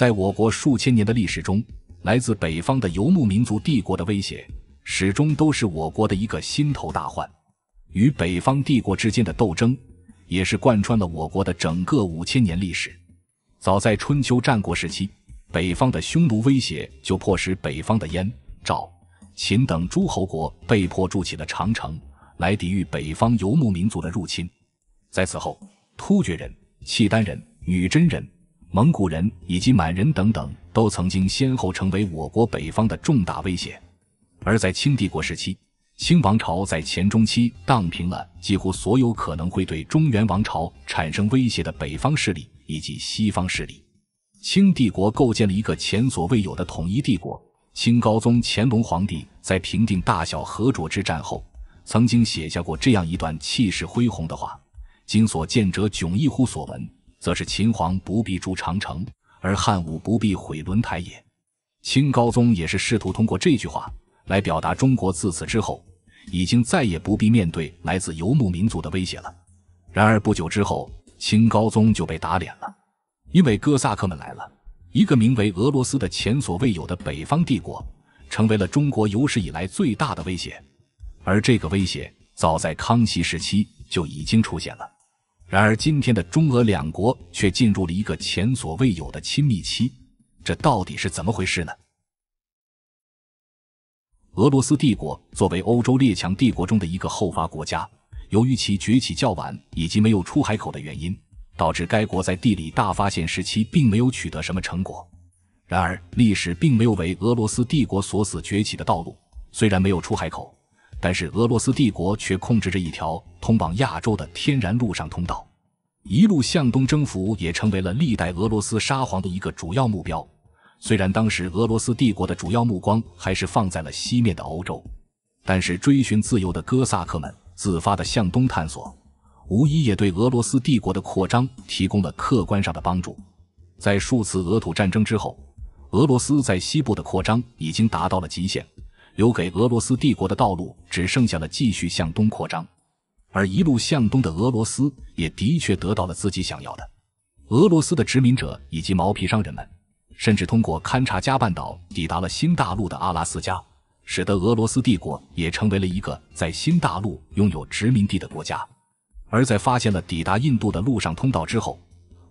在我国数千年的历史中，来自北方的游牧民族帝国的威胁始终都是我国的一个心头大患。与北方帝国之间的斗争，也是贯穿了我国的整个五千年历史。早在春秋战国时期，北方的匈奴威胁就迫使北方的燕、赵、秦等诸侯国被迫筑起了长城，来抵御北方游牧民族的入侵。在此后，突厥人、契丹人、女真人。蒙古人以及满人等等，都曾经先后成为我国北方的重大威胁。而在清帝国时期，清王朝在前中期荡平了几乎所有可能会对中原王朝产生威胁的北方势力以及西方势力。清帝国构建了一个前所未有的统一帝国。清高宗乾隆皇帝在平定大小和卓之战后，曾经写下过这样一段气势恢宏的话：“今所见者迥异乎所闻。”则是秦皇不必筑长城，而汉武不必毁轮台也。清高宗也是试图通过这句话来表达，中国自此之后已经再也不必面对来自游牧民族的威胁了。然而不久之后，清高宗就被打脸了，因为哥萨克们来了。一个名为俄罗斯的前所未有的北方帝国，成为了中国有史以来最大的威胁。而这个威胁，早在康熙时期就已经出现了。然而，今天的中俄两国却进入了一个前所未有的亲密期，这到底是怎么回事呢？俄罗斯帝国作为欧洲列强帝国中的一个后发国家，由于其崛起较晚以及没有出海口的原因，导致该国在地理大发现时期并没有取得什么成果。然而，历史并没有为俄罗斯帝国所死崛起的道路，虽然没有出海口。但是俄罗斯帝国却控制着一条通往亚洲的天然陆上通道，一路向东征服也成为了历代俄罗斯沙皇的一个主要目标。虽然当时俄罗斯帝国的主要目光还是放在了西面的欧洲，但是追寻自由的哥萨克们自发的向东探索，无疑也对俄罗斯帝国的扩张提供了客观上的帮助。在数次俄土战争之后，俄罗斯在西部的扩张已经达到了极限。留给俄罗斯帝国的道路只剩下了继续向东扩张，而一路向东的俄罗斯也的确得到了自己想要的。俄罗斯的殖民者以及毛皮商人们，甚至通过勘察加半岛抵达了新大陆的阿拉斯加，使得俄罗斯帝国也成为了一个在新大陆拥有殖民地的国家。而在发现了抵达印度的陆上通道之后，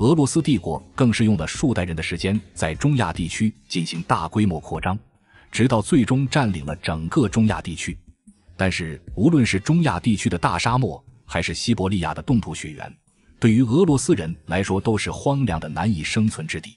俄罗斯帝国更是用了数代人的时间，在中亚地区进行大规模扩张。直到最终占领了整个中亚地区，但是无论是中亚地区的大沙漠，还是西伯利亚的冻土雪原，对于俄罗斯人来说都是荒凉的难以生存之地。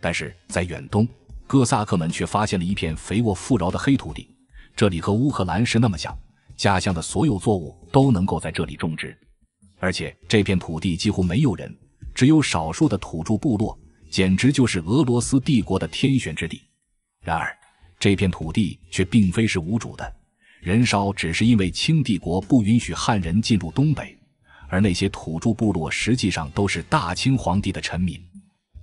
但是在远东，哥萨克们却发现了一片肥沃富饶的黑土地，这里和乌克兰是那么像，家乡的所有作物都能够在这里种植，而且这片土地几乎没有人，只有少数的土著部落，简直就是俄罗斯帝国的天选之地。然而。这片土地却并非是无主的，燃烧只是因为清帝国不允许汉人进入东北，而那些土著部落实际上都是大清皇帝的臣民。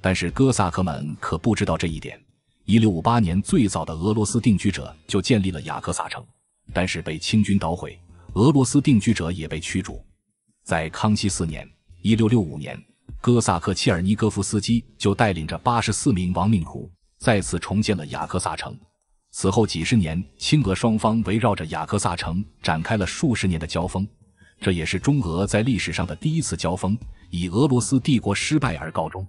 但是哥萨克们可不知道这一点。一六五八年，最早的俄罗斯定居者就建立了雅克萨城，但是被清军捣毁，俄罗斯定居者也被驱逐。在康熙四年（一六六五年），哥萨克切尔尼戈夫斯基就带领着八十四名亡命徒再次重建了雅克萨城。此后几十年，清俄双方围绕着雅克萨城展开了数十年的交锋，这也是中俄在历史上的第一次交锋，以俄罗斯帝国失败而告终。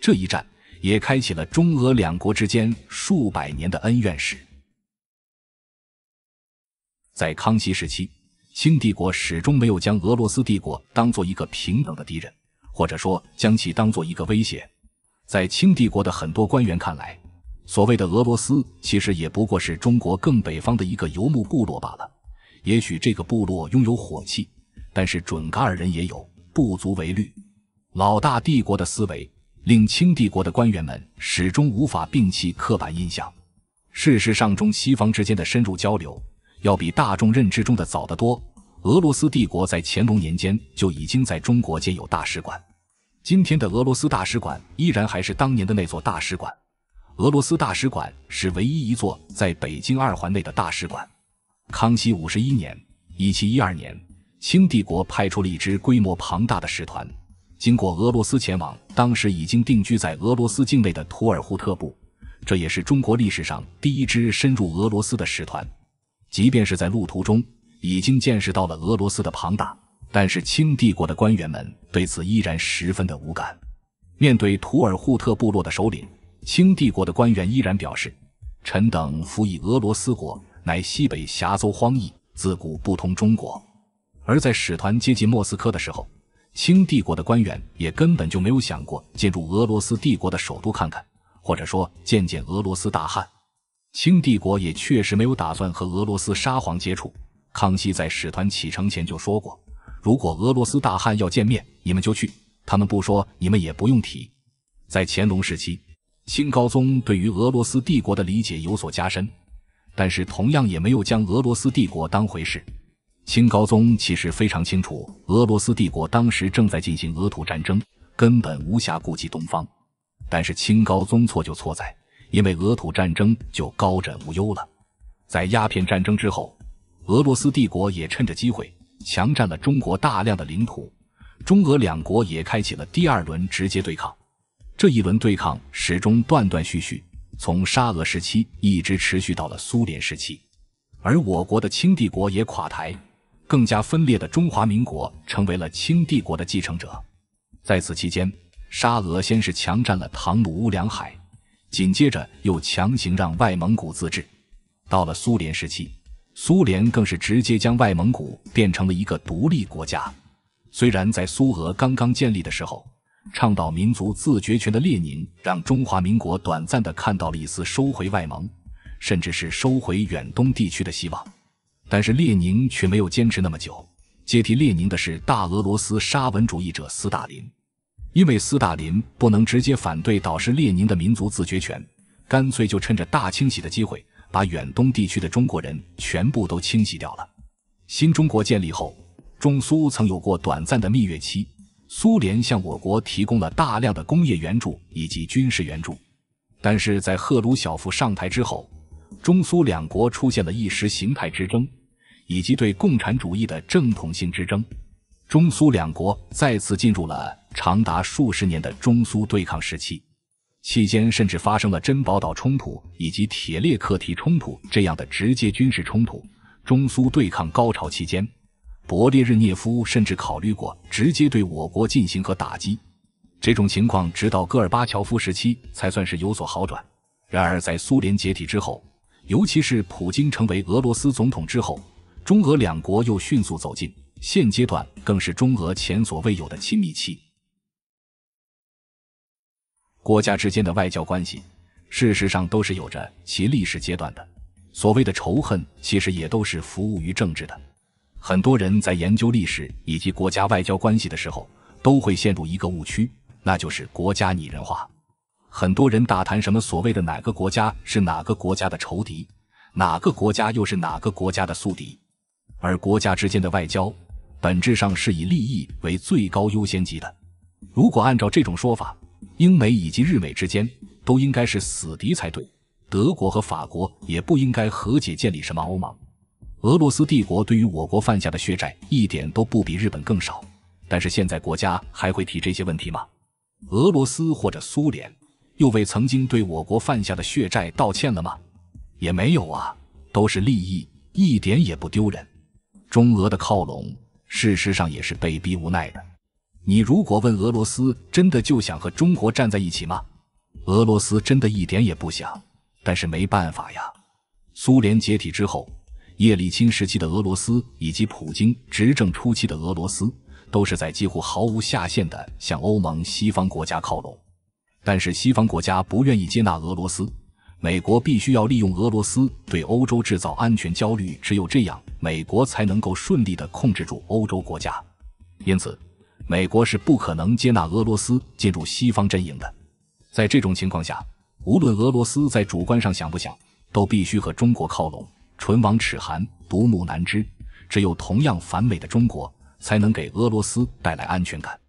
这一战也开启了中俄两国之间数百年的恩怨史。在康熙时期，清帝国始终没有将俄罗斯帝国当做一个平等的敌人，或者说将其当做一个威胁。在清帝国的很多官员看来，所谓的俄罗斯，其实也不过是中国更北方的一个游牧部落罢了。也许这个部落拥有火器，但是准噶尔人也有，不足为虑。老大帝国的思维，令清帝国的官员们始终无法摒弃刻板印象。事实上，中西方之间的深入交流，要比大众认知中的早得多。俄罗斯帝国在乾隆年间就已经在中国建有大使馆，今天的俄罗斯大使馆，依然还是当年的那座大使馆。俄罗斯大使馆是唯一一座在北京二环内的大使馆。康熙五十一年一七一二年），清帝国派出了一支规模庞大的使团，经过俄罗斯前往当时已经定居在俄罗斯境内的图尔扈特部。这也是中国历史上第一支深入俄罗斯的使团。即便是在路途中已经见识到了俄罗斯的庞大，但是清帝国的官员们对此依然十分的无感。面对图尔扈特部落的首领。清帝国的官员依然表示：“臣等服役俄罗斯国，乃西北狭州荒裔，自古不通中国。”而在使团接近莫斯科的时候，清帝国的官员也根本就没有想过进入俄罗斯帝国的首都看看，或者说见见俄罗斯大汗。清帝国也确实没有打算和俄罗斯沙皇接触。康熙在使团启程前就说过：“如果俄罗斯大汗要见面，你们就去；他们不说，你们也不用提。”在乾隆时期。清高宗对于俄罗斯帝国的理解有所加深，但是同样也没有将俄罗斯帝国当回事。清高宗其实非常清楚，俄罗斯帝国当时正在进行俄土战争，根本无暇顾及东方。但是清高宗错就错在，因为俄土战争就高枕无忧了。在鸦片战争之后，俄罗斯帝国也趁着机会强占了中国大量的领土，中俄两国也开启了第二轮直接对抗。这一轮对抗始终断断续续，从沙俄时期一直持续到了苏联时期，而我国的清帝国也垮台，更加分裂的中华民国成为了清帝国的继承者。在此期间，沙俄先是强占了唐努乌梁海，紧接着又强行让外蒙古自治。到了苏联时期，苏联更是直接将外蒙古变成了一个独立国家。虽然在苏俄刚刚建立的时候，倡导民族自决权的列宁，让中华民国短暂的看到了一丝收回外蒙，甚至是收回远东地区的希望。但是列宁却没有坚持那么久，接替列宁的是大俄罗斯沙文主义者斯大林，因为斯大林不能直接反对导师列宁的民族自决权，干脆就趁着大清洗的机会，把远东地区的中国人全部都清洗掉了。新中国建立后，中苏曾有过短暂的蜜月期。苏联向我国提供了大量的工业援助以及军事援助，但是在赫鲁晓夫上台之后，中苏两国出现了意识形态之争，以及对共产主义的正统性之争，中苏两国再次进入了长达数十年的中苏对抗时期，期间甚至发生了珍宝岛冲突以及铁列克提冲突这样的直接军事冲突。中苏对抗高潮期间。勃列日涅夫甚至考虑过直接对我国进行和打击，这种情况直到戈尔巴乔夫时期才算是有所好转。然而，在苏联解体之后，尤其是普京成为俄罗斯总统之后，中俄两国又迅速走近，现阶段更是中俄前所未有的亲密期。国家之间的外交关系，事实上都是有着其历史阶段的，所谓的仇恨其实也都是服务于政治的。很多人在研究历史以及国家外交关系的时候，都会陷入一个误区，那就是国家拟人化。很多人大谈什么所谓的哪个国家是哪个国家的仇敌，哪个国家又是哪个国家的宿敌。而国家之间的外交，本质上是以利益为最高优先级的。如果按照这种说法，英美以及日美之间都应该是死敌才对，德国和法国也不应该和解，建立什么欧盟。俄罗斯帝国对于我国犯下的血债一点都不比日本更少，但是现在国家还会提这些问题吗？俄罗斯或者苏联又为曾经对我国犯下的血债道歉了吗？也没有啊，都是利益，一点也不丢人。中俄的靠拢事实上也是被逼无奈的。你如果问俄罗斯真的就想和中国站在一起吗？俄罗斯真的一点也不想，但是没办法呀。苏联解体之后。叶利钦时期的俄罗斯以及普京执政初期的俄罗斯，都是在几乎毫无下限的向欧盟西方国家靠拢。但是西方国家不愿意接纳俄罗斯，美国必须要利用俄罗斯对欧洲制造安全焦虑，只有这样，美国才能够顺利的控制住欧洲国家。因此，美国是不可能接纳俄罗斯进入西方阵营的。在这种情况下，无论俄罗斯在主观上想不想，都必须和中国靠拢。唇亡齿寒，独木难支，只有同样反美的中国，才能给俄罗斯带来安全感。